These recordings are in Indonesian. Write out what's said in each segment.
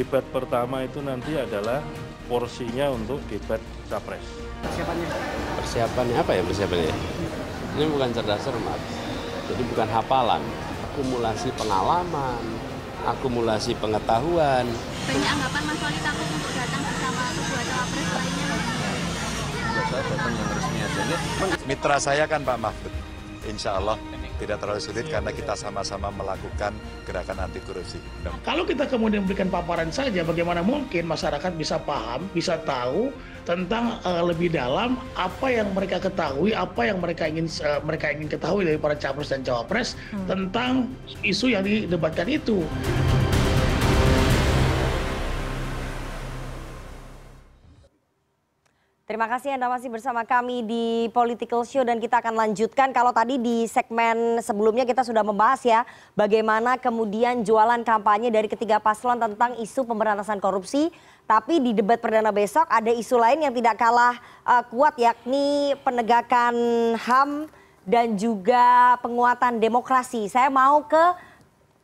debat pertama itu nanti adalah porsinya untuk debat capres. Persiapannya? Persiapannya apa ya persiapannya? Ini bukan cerdas cermat, jadi bukan hafalan, akumulasi pengalaman, akumulasi pengetahuan. Banyak anggapan Mas Wali takut untuk datang bersama kedua capres lainnya. Saya datang yang resmi aja. Mitra saya kan Pak Mahfud, insya Allah tidak terlalu sulit ya, karena ya. kita sama-sama melakukan gerakan anti korupsi. Nah, kalau kita kemudian berikan paparan saja, bagaimana mungkin masyarakat bisa paham, bisa tahu tentang uh, lebih dalam apa yang mereka ketahui, apa yang mereka ingin uh, mereka ingin ketahui dari para capres dan cawapres hmm. tentang isu yang didebatkan itu. Terima kasih Anda masih bersama kami di Political Show dan kita akan lanjutkan kalau tadi di segmen sebelumnya kita sudah membahas ya bagaimana kemudian jualan kampanye dari ketiga paslon tentang isu pemberantasan korupsi. Tapi di debat perdana besok ada isu lain yang tidak kalah uh, kuat yakni penegakan HAM dan juga penguatan demokrasi. Saya mau ke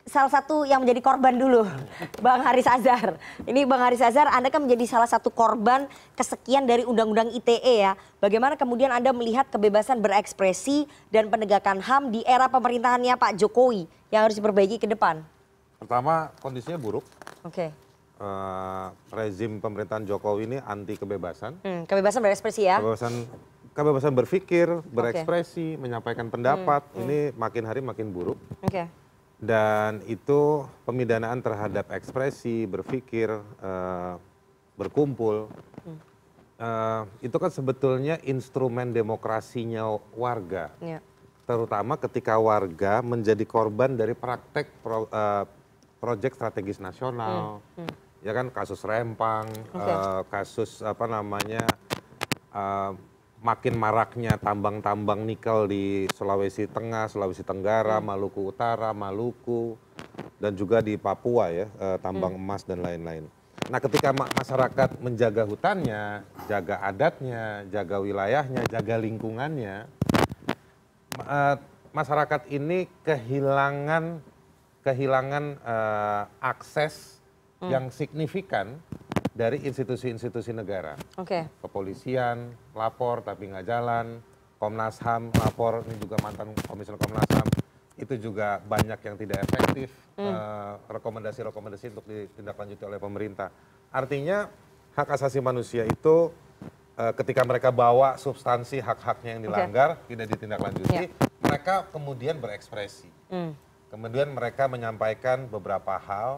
salah satu yang menjadi korban dulu, Bang Haris Azhar. Ini Bang Haris Azhar, Anda kan menjadi salah satu korban kesekian dari Undang-Undang ITE ya. Bagaimana kemudian Anda melihat kebebasan berekspresi dan penegakan HAM di era pemerintahannya Pak Jokowi yang harus diperbaiki ke depan? Pertama, kondisinya buruk. Oke. Okay. Uh, eh, rezim pemerintahan Jokowi ini anti kebebasan. Hmm, kebebasan berekspresi ya? Kebebasan kebebasan berpikir, berekspresi, okay. menyampaikan pendapat, hmm, hmm, ini makin hari makin buruk. Oke. Okay dan itu pemidanaan terhadap ekspresi berpikir eh, berkumpul eh, itu kan sebetulnya instrumen demokrasinya warga ya. terutama ketika warga menjadi korban dari praktek pro, eh, proyek strategis nasional hmm, hmm. ya kan kasus rempang okay. kasus apa namanya uh, makin maraknya tambang-tambang nikel di Sulawesi Tengah, Sulawesi Tenggara, hmm. Maluku Utara, Maluku, dan juga di Papua ya, eh, tambang hmm. emas dan lain-lain. Nah ketika ma masyarakat menjaga hutannya, jaga adatnya, jaga wilayahnya, jaga lingkungannya, eh, masyarakat ini kehilangan kehilangan eh, akses hmm. yang signifikan dari institusi-institusi negara. Oke. Okay. Kepolisian lapor tapi nggak jalan, Komnas HAM lapor ini juga mantan komisioner Komnas HAM itu juga banyak yang tidak efektif hmm. Eh, rekomendasi-rekomendasi hmm. uh, untuk ditindaklanjuti oleh pemerintah. Artinya hak asasi manusia itu uh, ketika mereka bawa substansi hak-haknya yang dilanggar okay. tidak ditindaklanjuti, yeah. mereka kemudian berekspresi. Hmm. Kemudian mereka menyampaikan beberapa hal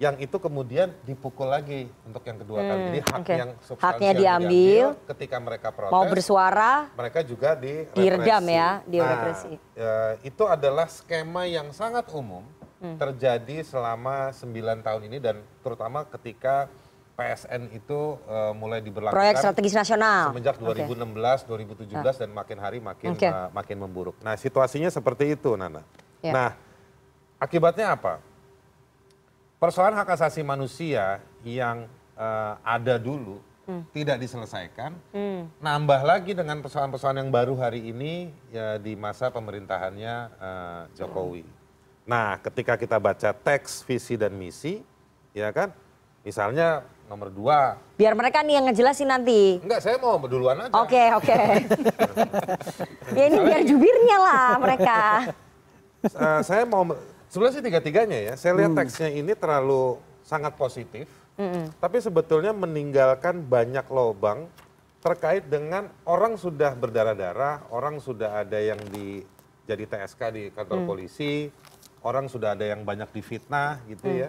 yang itu kemudian dipukul lagi untuk yang kedua hmm, kali. Jadi hmm, hak okay. yang haknya diambil, diambil ketika mereka protes, mau bersuara, mereka juga di diredam ya, nah, direpresi. Nah, e, itu adalah skema yang sangat umum hmm. terjadi selama 9 tahun ini dan terutama ketika PSN itu uh, mulai diberlakukan proyek strategis nasional semenjak 2016, okay. 2017 dan makin hari makin okay. uh, eh, makin memburuk. Nah, situasinya seperti itu, Nana. Yeah. Nah, akibatnya apa? persoalan hak asasi manusia yang uh, ada dulu hmm. tidak diselesaikan, hmm. nambah lagi dengan persoalan-persoalan yang baru hari ini ya, di masa pemerintahannya uh, Jokowi. Nah, ketika kita baca teks visi dan misi, ya kan, misalnya nomor dua. Biar mereka nih yang ngejelasin nanti. Enggak, saya mau duluan aja. Oke, okay, oke. Okay. ya ini biar jubirnya lah mereka. Uh, saya mau Sebenarnya sih tiga-tiganya ya. Saya lihat hmm. teksnya ini terlalu sangat positif, hmm. tapi sebetulnya meninggalkan banyak lobang terkait dengan orang sudah berdarah-darah, orang sudah ada yang di jadi TSK di kantor hmm. polisi, orang sudah ada yang banyak difitnah gitu hmm. ya.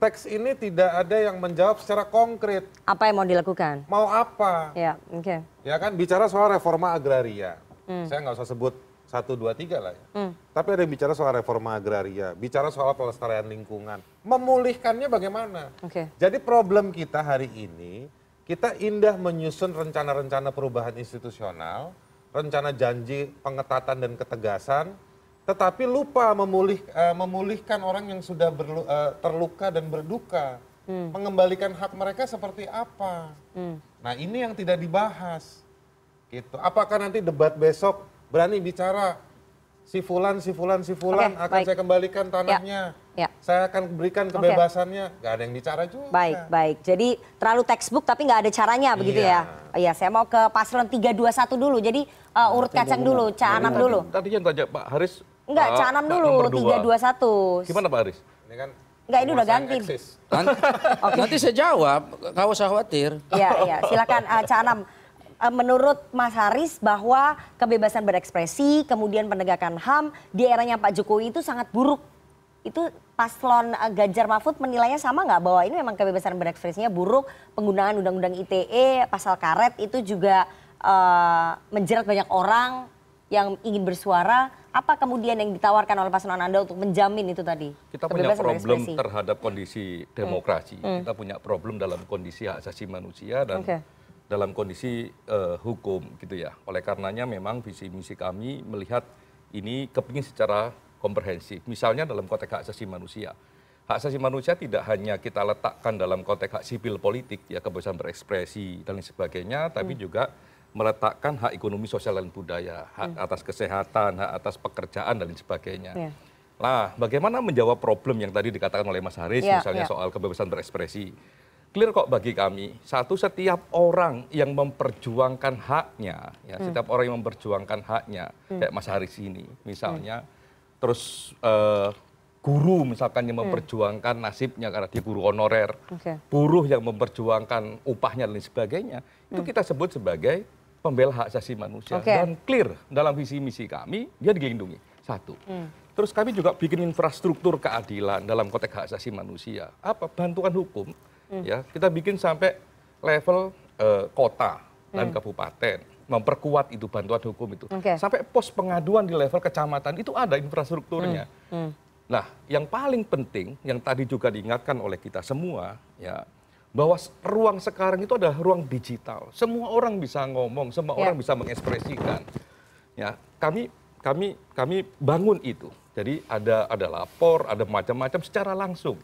Teks ini tidak ada yang menjawab secara konkret. Apa yang mau dilakukan? Mau apa? Ya, oke. Okay. Ya kan bicara soal reforma agraria. Hmm. Saya nggak usah sebut satu dua tiga lah ya. Hmm. Tapi ada yang bicara soal reforma agraria, bicara soal pelestarian lingkungan, memulihkannya bagaimana? Okay. Jadi problem kita hari ini kita indah menyusun rencana-rencana perubahan institusional, rencana janji pengetatan dan ketegasan, tetapi lupa memulih, uh, memulihkan orang yang sudah berlu, uh, terluka dan berduka, hmm. mengembalikan hak mereka seperti apa. Hmm. Nah ini yang tidak dibahas. Gitu. Apakah nanti debat besok berani bicara si fulan si fulan si fulan okay, akan baik. saya kembalikan ya, tanahnya. Ya. Ya. Saya akan berikan kebebasannya. Okay. Gak ada yang bicara juga. Baik, baik. Jadi terlalu textbook tapi nggak ada caranya iya. begitu ya. Oh, iya, saya mau ke paslon 321 dulu. Jadi uh, urut kacang dulu, canam dulu. Nah, tadi yang tanya Pak Haris Enggak, eh, ca canam nah, dulu 321. Gimana Pak Haris? Ini kan Enggak, ini udah ganti. Nanti, okay. nanti saya jawab, kau usah khawatir. Iya, iya. Silakan uh, eh, Canam. Eh, menurut Mas Haris bahwa kebebasan berekspresi, kemudian penegakan HAM di eranya Pak Jokowi itu sangat buruk. Itu paslon eh, Ganjar Mahfud menilainya sama nggak bahwa ini memang kebebasan berekspresinya buruk, penggunaan undang-undang ITE, pasal karet itu juga eh, menjerat banyak orang yang ingin bersuara. Apa kemudian yang ditawarkan oleh paslon Anda untuk menjamin itu tadi? Kita punya problem terhadap kondisi hmm. demokrasi. Hmm. Kita punya problem dalam kondisi hak asasi manusia dan dalam kondisi uh, hukum gitu ya. Oleh karenanya memang visi misi kami melihat ini kepingin secara komprehensif. Misalnya dalam konteks hak asasi manusia. Hak asasi manusia tidak hanya kita letakkan dalam konteks hak sipil politik ya kebebasan berekspresi dan lain sebagainya, tapi hmm. juga meletakkan hak ekonomi, sosial dan budaya, hak hmm. atas kesehatan, hak atas pekerjaan dan lain sebagainya. Yeah. Ya. Nah, bagaimana menjawab problem yang tadi dikatakan oleh Mas Haris yeah, misalnya yeah. soal kebebasan berekspresi? clear kok bagi kami. Satu setiap orang yang memperjuangkan haknya, ya, hmm. setiap orang yang memperjuangkan haknya, hmm. kayak Mas Haris ini misalnya, hmm. terus uh, guru misalkan yang hmm. memperjuangkan nasibnya karena dia guru honorer, okay. buruh yang memperjuangkan upahnya dan sebagainya, itu hmm. kita sebut sebagai pembela hak asasi manusia okay. dan clear dalam visi misi kami dia dilindungi satu. Hmm. Terus kami juga bikin infrastruktur keadilan dalam konteks hak asasi manusia. Apa bantuan hukum? hmm. ya kita bikin sampai level uh, kota dan hmm. kabupaten memperkuat itu bantuan hukum itu okay. sampai pos pengaduan di level kecamatan itu ada infrastrukturnya hmm. Hmm. nah yang paling penting yang tadi juga diingatkan oleh kita semua ya bahwa ruang sekarang itu adalah ruang digital semua orang bisa ngomong semua yeah. orang bisa mengekspresikan ya kami kami kami bangun itu jadi ada ada lapor ada macam-macam secara langsung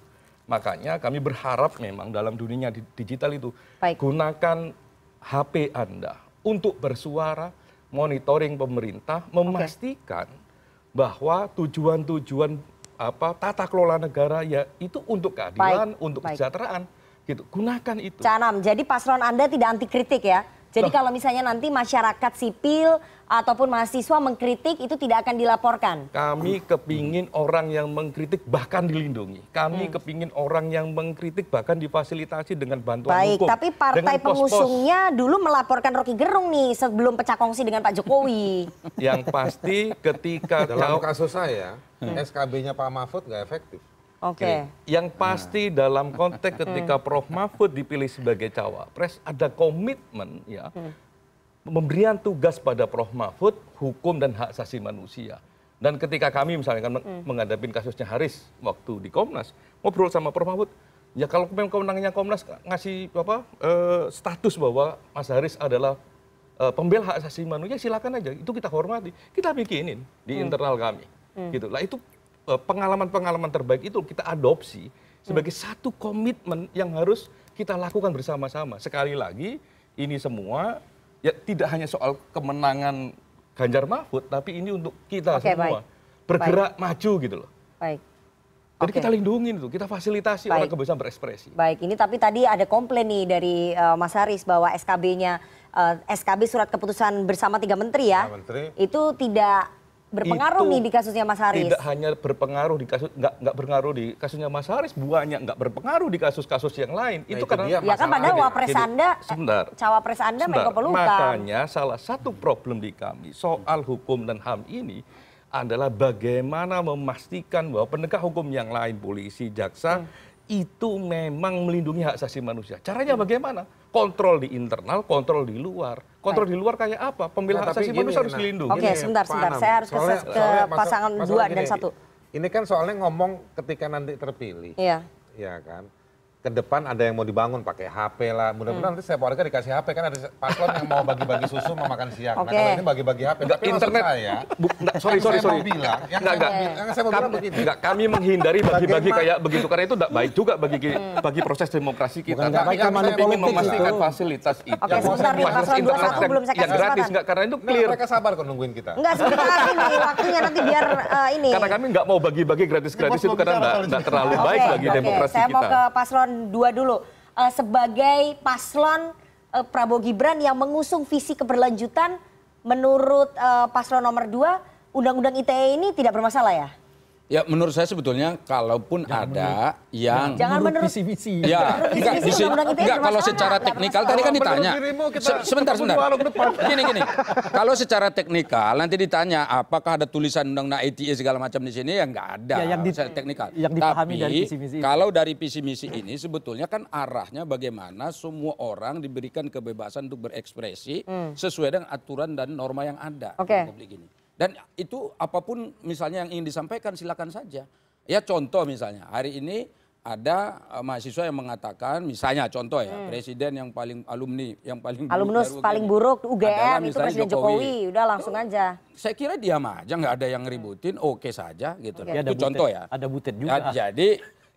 Makanya kami berharap memang dalam dunia digital itu Baik. gunakan HP Anda untuk bersuara, monitoring pemerintah, memastikan okay. bahwa tujuan-tujuan apa tata kelola negara ya itu untuk keadilan, Baik. untuk Baik. kesejahteraan gitu. Gunakan itu. Canam, jadi paslon Anda tidak anti kritik ya? Jadi Loh. kalau misalnya nanti masyarakat sipil ataupun mahasiswa mengkritik itu tidak akan dilaporkan. Kami kepingin orang yang mengkritik bahkan dilindungi. Kami hmm. kepingin orang yang mengkritik bahkan difasilitasi dengan bantuan Baik, hukum. Baik, tapi partai pengusungnya pos -pos. dulu melaporkan Rocky Gerung nih sebelum pecah kongsi dengan Pak Jokowi. yang pasti ketika dalam kasus saya hmm. SKB-nya Pak Mahfud nggak efektif. Oke. Yang pasti nah. dalam konteks ketika Prof Mahfud dipilih sebagai cawapres ada komitmen ya hmm. pemberian tugas pada Prof Mahfud hukum dan hak asasi manusia. Dan ketika kami misalnya kan hmm. menghadapi kasusnya Haris waktu di Komnas, ngobrol sama Prof Mahfud, ya kalau memang kewenangannya Komnas ngasih apa eh, status bahwa Mas Haris adalah eh, pembela hak asasi manusia, silakan aja. Itu kita hormati. Kita bikinin di hmm. internal kami. Hmm. Gitu. Lah itu Eh, pengalaman-pengalaman terbaik itu kita adopsi hmm. sebagai hmm. satu komitmen yang harus kita lakukan bersama-sama. Sekali lagi, ini semua ya tidak hanya soal kemenangan Ganjar Mahfud, tapi ini untuk kita okay, semua baik. bergerak baik. maju gitu loh. Baik. Jadi okay. kita lindungi itu, kita fasilitasi Baik. orang kebebasan berekspresi. Baik, ini tapi tadi ada komplain nih dari uh, Mas Haris bahwa SKB-nya uh, eh, SKB surat keputusan bersama tiga menteri ya. menteri. Itu tidak berpengaruh nih di kasusnya Mas Haris. Tidak hanya berpengaruh di kasus nggak nggak berpengaruh di kasusnya Mas Haris, banyak nggak berpengaruh di kasus-kasus yang lain. Nah, itu, itu karena dia, ya kan padahal wapres Jadi, Anda eh, sebentar, cawapres Anda Menko Polhukam. Makanya salah satu problem di kami soal hukum dan HAM ini adalah bagaimana memastikan bahwa penegak hukum yang lain polisi, jaksa hmm itu memang melindungi hak asasi manusia. Caranya bagaimana? Kontrol di internal, kontrol di luar. Kontrol di luar kayak apa? Pemilihan nah, asasi manusia harus nah, dilindungi. Oke, okay, sebentar, sebentar. Saya harus soalnya, ke soalnya pasangan dua dan satu. Ini kan soalnya ngomong ketika nanti terpilih. Iya. Iya kan? ke depan ada yang mau dibangun pakai HP lah. Mudah-mudahan hmm. nanti saya warga dikasih HP kan ada paslon yang mau bagi-bagi susu mau makan siang. Okay. Nah kalau ini bagi-bagi HP. Enggak, Tapi internet. Saya, Bu, enggak, sorry, sorry, saya sorry. Mau bilang, yang enggak, saya, enggak. Yang saya mau kami, bilang begini. Enggak, kami menghindari bagi-bagi kayak begitu karena itu enggak baik juga bagi hmm. bagi proses demokrasi kita. Bukan enggak baik kan saya memastikan itu. fasilitas itu. Oke, sebentar nih, Paslon 21 belum saya kasih Yang gratis enggak karena itu clear. Mereka sabar kok nungguin kita. Enggak, sebentar ini waktunya nanti biar eh, ini. Karena kami enggak mau bagi-bagi gratis-gratis itu karena enggak terlalu baik bagi demokrasi kita. Saya mau ke Paslon paslon dua dulu uh, sebagai paslon uh, Prabowo Gibran yang mengusung visi keberlanjutan menurut uh, paslon nomor dua undang-undang ITE ini tidak bermasalah ya? Ya menurut saya sebetulnya kalaupun jangan ya, ada menurut, yang jangan menurut visi ya, visi. Ya, enggak, visi, enggak kalau secara teknikal tadi kan ditanya. Se sebentar sebentar. Gini gini. kalau secara teknikal nanti ditanya apakah ada tulisan undang-undang ITE segala macam di sini ya enggak ada. Ya, yang di, teknikal. Yang dipahami Tapi, dari visi misi. Ini. Kalau dari visi misi ini sebetulnya kan arahnya bagaimana semua orang diberikan kebebasan untuk berekspresi hmm. sesuai dengan aturan dan norma yang ada okay. Dan itu apapun misalnya yang ingin disampaikan silakan saja. Ya contoh misalnya hari ini ada uh, mahasiswa yang mengatakan misalnya contoh ya hmm. presiden yang paling alumni yang paling alumnus buruk, paling buruk UGM itu presiden Jokowi. Jokowi udah langsung oh, aja saya kira dia aja nggak ada yang ributin oke okay saja gitu okay. itu ada butet, ya ada butet juga ya, jadi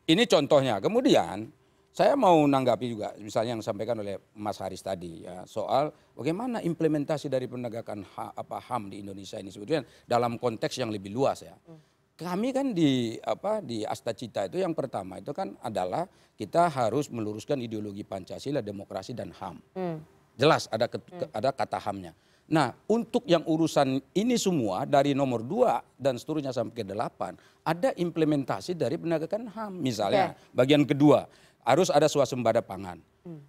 ini contohnya kemudian saya mau nanggapi juga misalnya yang disampaikan oleh Mas Haris tadi ya soal bagaimana implementasi dari penegakan ha, apa HAM di Indonesia ini sebetulnya dalam konteks yang lebih luas ya. Hmm. Kami kan di apa di Asta Cita itu yang pertama itu kan adalah kita harus meluruskan ideologi Pancasila, demokrasi dan HAM. Hmm. Jelas ada hmm. ke, hmm. ada kata HAM-nya. Nah, untuk yang urusan ini semua dari nomor 2 dan seterusnya sampai ke 8 ada implementasi dari penegakan HAM misalnya okay. bagian kedua harus ada swasembada pangan.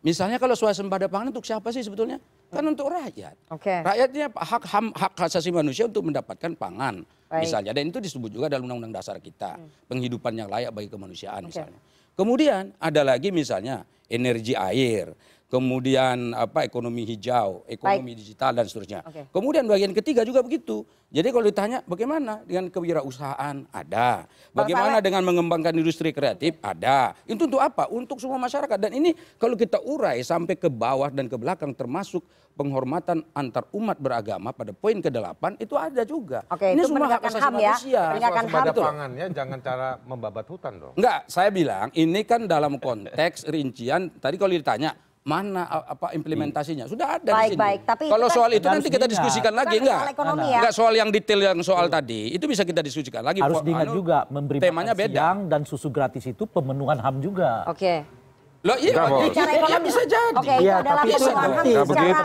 Misalnya kalau swasembada pangan untuk siapa sih sebetulnya? Kan untuk rakyat. Okay. Rakyatnya hak ham, hak asasi manusia untuk mendapatkan pangan Baik. misalnya. Dan itu disebut juga dalam undang-undang dasar kita. Hmm. Penghidupan yang layak bagi kemanusiaan okay. misalnya. Kemudian ada lagi misalnya energi air kemudian apa ekonomi hijau, ekonomi Baik. digital dan seterusnya. Okay. Kemudian bagian ketiga juga begitu. Jadi kalau ditanya bagaimana dengan kewirausahaan ada, bagaimana dengan mengembangkan industri kreatif ada. Itu untuk apa? Untuk semua masyarakat dan ini kalau kita urai sampai ke bawah dan ke belakang termasuk penghormatan antar umat beragama pada poin ke-8 itu ada juga. Oke, ini semua hak asasi ham ya. manusia. Ya, penegakan ham jangan cara membabat hutan dong. Enggak, saya bilang ini kan dalam konteks rincian tadi kalau ditanya mana apa implementasinya sudah ada baik, di sini. Baik, tapi kalau soal itu nanti kita ya, diskusikan lagi enggak? Ya. Enggak soal yang detail yang soal tadi itu bisa kita diskusikan lagi. Harus diingat anu. juga memberi temanya beda. dan susu gratis itu pemenuhan HAM juga. Oke. Okay. Loh iya, bicara ekonomi iya, iya, bisa jadi. Oke, itu iya, adalah persoalan HAM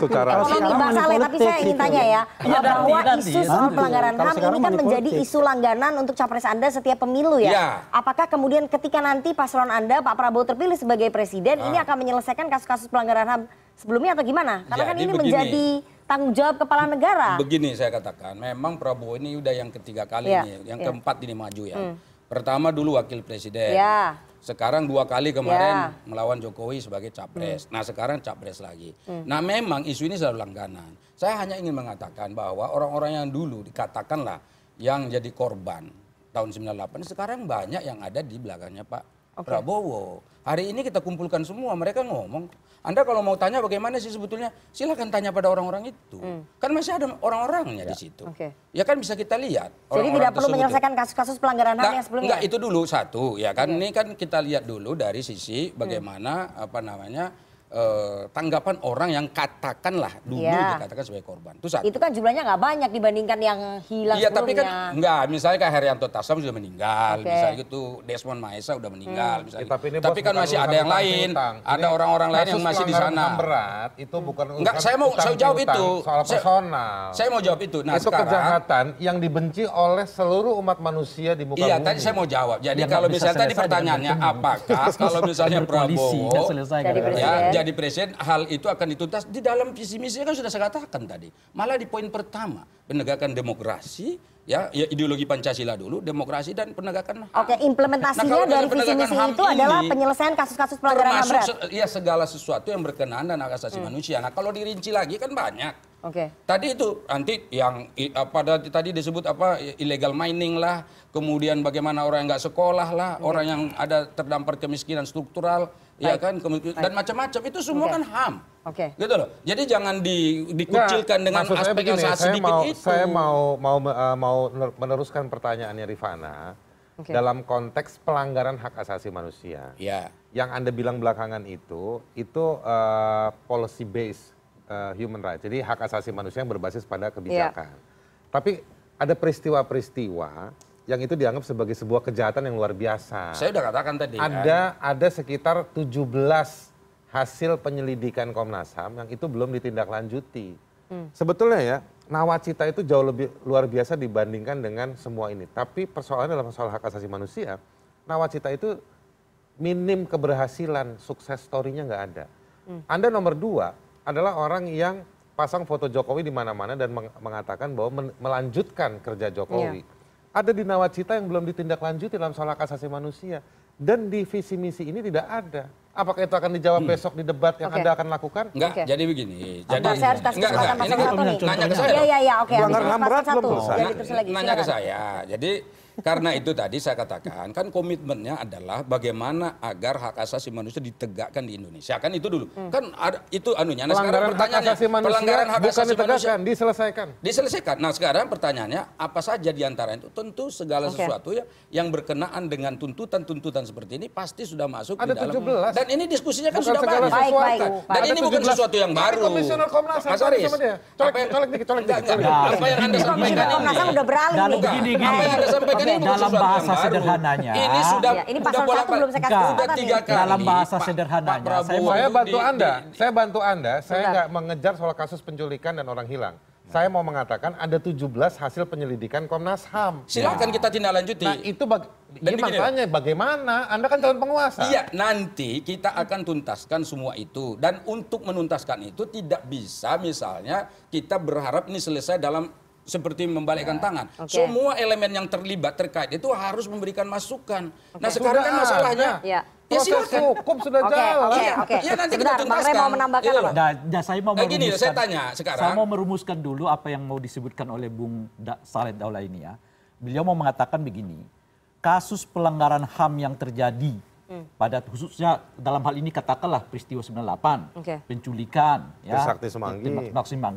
secara ekonomi Bang Saleh, tapi saya ingin tanya ya, bahwa isu soal pelanggaran HAM ini kan menjadi isu langganan untuk capres Anda setiap pemilu ya. Apakah kemudian ketika nanti paslon Anda Pak Prabowo terpilih sebagai presiden, ini ah. akan menyelesaikan kasus-kasus pelanggaran HAM sebelumnya atau gimana? Karena kan ini menjadi tanggung jawab kepala negara. Begini saya katakan, memang Prabowo ini udah yang ketiga kali ini, yang keempat ini maju ya. Hmm. Pertama dulu wakil presiden. Ya. Sekarang dua kali kemarin yeah. melawan Jokowi sebagai capres. Mm. Nah sekarang capres lagi. Mm. Nah memang isu ini selalu langganan. Saya hanya ingin mengatakan bahwa orang-orang yang dulu dikatakanlah yang jadi korban tahun 98 sekarang banyak yang ada di belakangnya Pak Prabowo. Hari ini kita kumpulkan semua, mereka ngomong. Anda kalau mau tanya bagaimana sih sebetulnya, silahkan tanya pada orang-orang itu. Hmm. Kan masih ada orang-orangnya ya. di situ. Okay. Ya kan bisa kita lihat. Jadi orang -orang tidak perlu menyelesaikan kasus-kasus pelanggaran HAM nah, yang sebelumnya? Enggak, itu dulu satu. Ya kan, okay. ini kan kita lihat dulu dari sisi hmm. bagaimana, hmm. apa namanya, eh, tanggapan orang yang katakanlah dulu ya. dikatakan sebagai korban. Itu satu. Itu kan jumlahnya nggak banyak dibandingkan yang hilang Iya tapi kan nggak, misalnya kayak Herianto Tasam sudah meninggal, okay. misalnya itu Desmond Maesa sudah meninggal, hmm. Ya, tapi, gitu. ini tapi kan masih ada yang lain, ada orang-orang lain yang masih di sana. berat itu bukan hmm. Enggak, saya mau utang, saya jawab itu. Soal personal. Saya, saya mau jawab itu. Nah, itu sekarang, kejahatan yang dibenci oleh seluruh umat manusia di muka Iya, tadi saya mau jawab. Jadi kalau misalnya tadi pertanyaannya apakah kalau misalnya Prabowo ya, menjadi presiden hal itu akan dituntas di dalam visi misinya kan sudah saya katakan tadi. Malah di poin pertama penegakan demokrasi ya, ya ideologi Pancasila dulu, demokrasi dan penegakan HAM. Oke, implementasinya nah, dari visi misi itu ini, adalah penyelesaian kasus-kasus pelanggaran HAM berat. ya segala sesuatu yang berkenaan dengan hak asasi hmm. manusia. Nah, kalau dirinci lagi kan banyak. Oke. Okay. Tadi itu nanti yang pada tadi disebut apa illegal mining lah, kemudian bagaimana orang yang nggak sekolah lah, okay. Iya. orang yang ada terdampar kemiskinan struktural ya kan dan macam-macam itu semua okay. kan ham Oke. Okay. Gitu loh. Jadi jangan di, dikucilkan nah, dengan aspek begini, yang sangat sedikit mau, itu. Saya mau mau uh, mau meneruskan pertanyaannya Rifana okay. dalam konteks pelanggaran hak asasi manusia. Ya. Yang Anda bilang belakangan itu itu uh, policy based uh, human rights. Jadi hak asasi manusia yang berbasis pada ya. kebijakan. yeah. Tapi ada peristiwa-peristiwa yang itu dianggap sebagai sebuah kejahatan yang luar biasa. Saya sudah katakan tadi. Ada kan? ada sekitar 17 hasil penyelidikan Komnas HAM yang itu belum ditindaklanjuti. Hmm. Sebetulnya ya, nawacita itu jauh lebih luar biasa dibandingkan dengan semua ini. Tapi persoalannya dalam soal hak asasi manusia, nawacita itu minim keberhasilan, sukses story-nya nggak ada. Hmm. Anda nomor dua adalah orang yang pasang foto Jokowi di mana-mana dan mengatakan bahwa melanjutkan kerja Jokowi. Yeah ada di nawacita yang belum ditindaklanjuti dalam soal hak asasi manusia dan di visi misi ini tidak ada. Apakah itu akan dijawab hmm. besok di debat yang okay. Anda akan lakukan? Enggak, okay. jadi begini. Jadi Apa, saya harus kasih enggak, enggak, enggak. Ini kan nanya ke saya. Iya, iya, iya, oke. belum selesai. Nanya ke saya. Jadi karena itu tadi saya katakan kan komitmennya adalah bagaimana agar hak asasi manusia ditegakkan di Indonesia. Kan itu dulu. Hmm. Kan ada, itu anunya. Nah, sekarang pertanyaannya hak asasi manusia pelanggaran hak bukan asasi ditegakkan, manusia diselesaikan. Diselesaikan. Nah, sekarang pertanyaannya apa saja di antara itu? Tentu segala okay. sesuatu ya yang berkenaan dengan tuntutan-tuntutan seperti ini pasti sudah masuk ada di dalam. 17. Dan ini diskusinya kan bukan sudah banyak. Baik, baik, Dan ini bukan sesuatu yang baru. komisioner Komnas Mas Aris. colek, colek, Colek, colek colek, colek colek, Apa yang nah, Anda sampaikan ini? colek, colek, colek, colek, Apa yang Anda sampaikan ini dalam bahasa sederhananya. Ini sudah ya, ini pasal satu belum saya kasih sudah tiga kali. Dalam bahasa sederhananya. Pak, Prabowo, saya bantu di, Anda. Di, di, saya bantu Anda. Saya nggak mengejar soal kasus penculikan dan orang hilang saya mau mengatakan ada 17 hasil penyelidikan Komnas HAM. Silakan ya. Nah. kita tindak lanjuti. Nah, itu baga Dan iya, ini makanya bagaimana? Anda kan calon penguasa. Iya, nanti kita akan tuntaskan semua itu dan untuk menuntaskan itu tidak bisa misalnya kita berharap ini selesai dalam seperti membalikkan ya. tangan. Okay. Semua elemen yang terlibat terkait itu harus memberikan masukan. Okay. Nah sekarang kan masalahnya. Ya. Ya silakan. hukum sudah jalan. Oke, okay, iya, Okay. Ya nanti Sebentar, kita tuntaskan. Bang mau menambahkan iya. apa? Nah, nah, saya mau nah, saya tanya sekarang. Saya mau merumuskan dulu apa yang mau disebutkan oleh Bung da Saleh Daulah ini ya. Beliau mau mengatakan begini, kasus pelanggaran HAM yang terjadi hmm. pada khususnya dalam hal ini katakanlah peristiwa 98, okay. penculikan, ya, Trisakti Semanggi,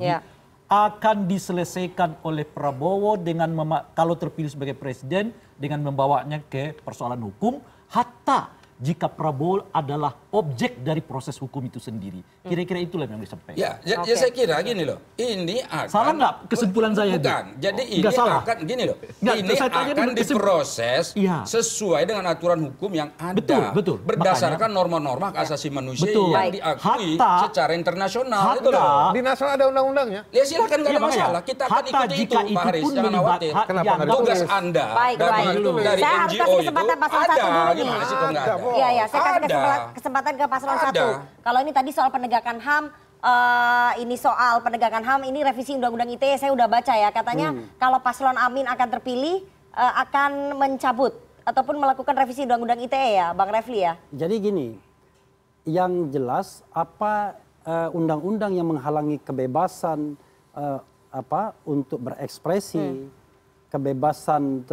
ya akan diselesaikan oleh Prabowo dengan kalau terpilih sebagai presiden dengan membawanya ke persoalan hukum hatta jika Prabowo adalah objek dari proses hukum itu sendiri. Kira-kira itulah yang disampaikan. Ya, ya, okay. ya saya kira gini loh. Ini akan salah nggak kesimpulan saya? Bukan. Jadi oh, ini salah. akan gini loh. Nggak, ini akan diproses ya. sesuai dengan aturan hukum yang ada. Betul, betul. Berdasarkan norma-norma hak asasi iya. manusia betul. yang diakui hatta, secara internasional hatta, itu loh. Di nasional ada undang-undangnya. Ya silahkan nggak ya, ada masalah. Kita akan ikuti jika itu, Pak Haris. Jangan khawatir. Kenapa tugas Anda dari NGO itu ada. Gimana sih kok nggak ada? Iya, iya. Saya kasih kesempatan ke paslon satu. Kalau ini tadi soal penegakan HAM, uh, ini soal penegakan HAM, ini revisi Undang-Undang ITE saya udah baca ya. Katanya hmm. kalau paslon Amin akan terpilih, uh, akan mencabut ataupun melakukan revisi Undang-Undang ITE ya, Bang Refli ya? Jadi gini, yang jelas apa eh, undang-undang uh, yang menghalangi kebebasan uh, apa untuk berekspresi, hmm. kebebasan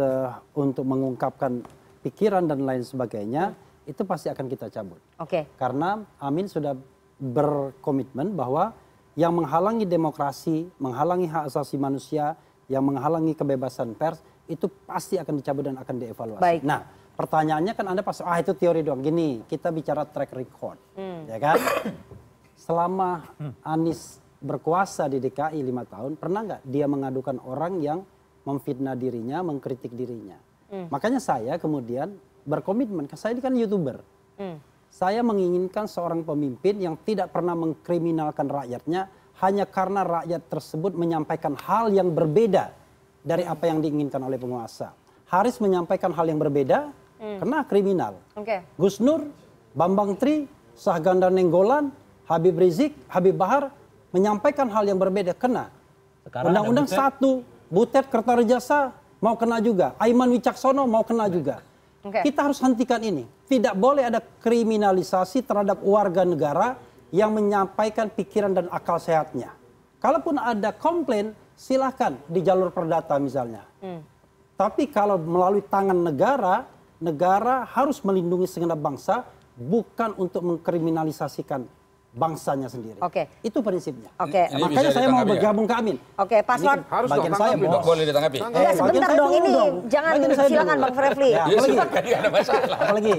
untuk mengungkapkan pikiran dan lain sebagainya, hmm itu pasti akan kita cabut. Oke. Okay. Karena Amin sudah berkomitmen bahwa yang menghalangi demokrasi, menghalangi hak asasi manusia, yang menghalangi kebebasan pers itu pasti akan dicabut dan akan dievaluasi. Baik. Nah, pertanyaannya kan Anda pas ah itu teori doang. Gini, kita bicara track record. Hmm. Ya kan? Selama Anies berkuasa di DKI lima tahun, pernah nggak dia mengadukan orang yang memfitnah dirinya, mengkritik dirinya? Hmm. Makanya saya kemudian berkomitmen. Saya ini kan youtuber. Hmm. Saya menginginkan seorang pemimpin yang tidak pernah mengkriminalkan rakyatnya hanya karena rakyat tersebut menyampaikan hal yang berbeda dari apa yang diinginkan oleh penguasa. Haris menyampaikan hal yang berbeda hmm. karena kriminal. Okay. Gus Nur, Bambang Tri, Sahganda Nenggolan, Habib Rizik, Habib Bahar menyampaikan hal yang berbeda kena. Undang-undang satu, Butet Kertarejasa mau kena juga, Aiman Wicaksono mau kena juga. Okay. Kita harus hentikan ini. Tidak boleh ada kriminalisasi terhadap warga negara yang menyampaikan pikiran dan akal sehatnya. Kalaupun ada komplain, silahkan di jalur perdata misalnya. Hmm. Tapi kalau melalui tangan negara, negara harus melindungi segenap bangsa bukan untuk mengkriminalisasikan bangsanya sendiri. Oke. Okay. Itu prinsipnya. Oke. Okay. Makanya saya mau ya? bergabung ke Amin. Oke, paslon. paslon. Harus bagian dong, saya dong. boleh ditanggapi. Enggak, eh, sebentar dong ini. Dong. Jangan bagian silakan Bang Refli. Ya, ya silakan iya, ada masalah. Apalagi.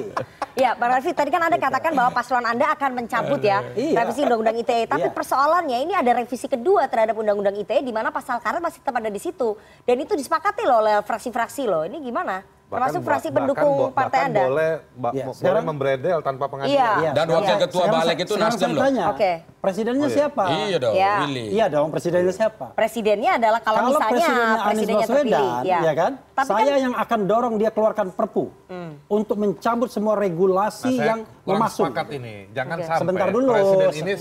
Ya, Bang Refli tadi kan Anda katakan bahwa paslon Anda akan mencabut ya iya. Iya. revisi Undang-Undang ITE. Tapi persoalannya ini ada revisi kedua terhadap Undang-Undang ITE di mana pasal karet masih tetap ada di situ. Dan itu disepakati loh oleh fraksi-fraksi loh. Ini gimana? termasuk fraksi pendukung bahkan, partai bahkan Anda. Boleh, ya, boleh sekarang, memberedel tanpa pengadilan. iya, iya. Dan iya. wakil iya. ketua balik itu Nasdem loh. Tanya, okay. Presidennya oh, iya. siapa? Iya, iya. dong, ya. Willy. Iya dong, presidennya siapa? Presidennya adalah kalau, kalau misalnya presidennya, presidennya terpilih, ya. ya kan? Tapi saya kan, yang akan dorong dia keluarkan Perpu hmm. untuk mencabut semua regulasi nah, yang memasuk. Sepakat ini, jangan okay. sampai sebentar dulu. Presiden ini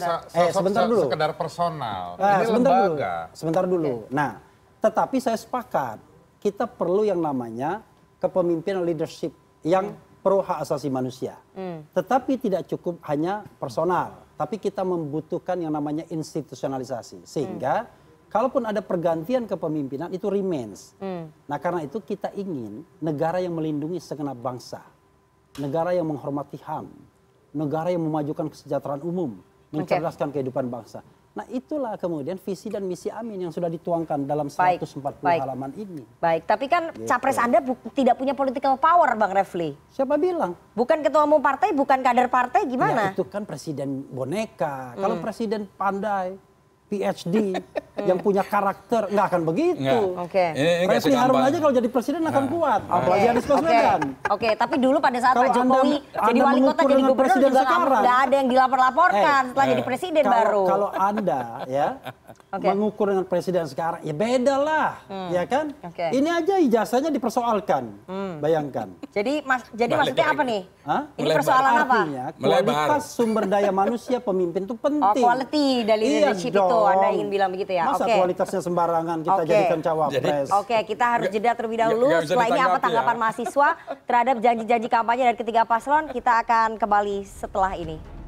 sebentar eh, dulu. sekedar personal. Eh, ini lembaga. Sebentar dulu. Nah, tetapi saya sepakat kita perlu yang namanya kepemimpinan leadership yang hmm. pro hak asasi manusia. Hmm. Tetapi tidak cukup hanya personal, tapi kita membutuhkan yang namanya institusionalisasi. Sehingga hmm. kalaupun ada pergantian kepemimpinan itu remains. Hmm. Nah, karena itu kita ingin negara yang melindungi segenap bangsa, negara yang menghormati HAM, negara yang memajukan kesejahteraan umum, mencerdaskan okay. kehidupan bangsa. Nah itulah kemudian visi dan misi Amin yang sudah dituangkan dalam 140 baik, halaman ini. Baik, tapi kan gitu. capres Anda tidak punya political power Bang Refli. Siapa bilang? Bukan ketua umum partai, bukan kader partai, gimana? Ya, itu kan presiden boneka. Hmm. Kalau presiden pandai, PhD yang punya karakter nggak akan begitu. Oke. Okay. Refli Harun aja kalau jadi presiden akan nah. kuat, nah. apalagi Anies Baswedan. Oke, tapi dulu pada saat kalau Pak Jokowi anda, jadi wali kota jadi gubernur juga nggak ada yang dilapor-laporkan hey, eh, setelah jadi eh, presiden kalau, baru. Kalau anda ya okay. mengukur dengan presiden sekarang ya beda lah, hmm. ya kan? Okay. Ini aja ijazahnya dipersoalkan, hmm. bayangkan. Jadi mas, jadi Balik maksudnya apa nih? Ini Melebar. persoalan apa? Artinya kualitas sumber daya manusia pemimpin itu oh, penting. Oh, quality dari iya leadership itu. Oh, Anda ingin bilang begitu ya? Masa okay. kualitasnya sembarangan kita okay. jadikan cawapres? Oke, okay, kita harus jeda terlebih dahulu. Gak, gak Setelah ini apa ya. tanggapan ya. mahasiswa terhadap janji-janji kampanye dari ketiga paslon? Kita akan kembali setelah ini.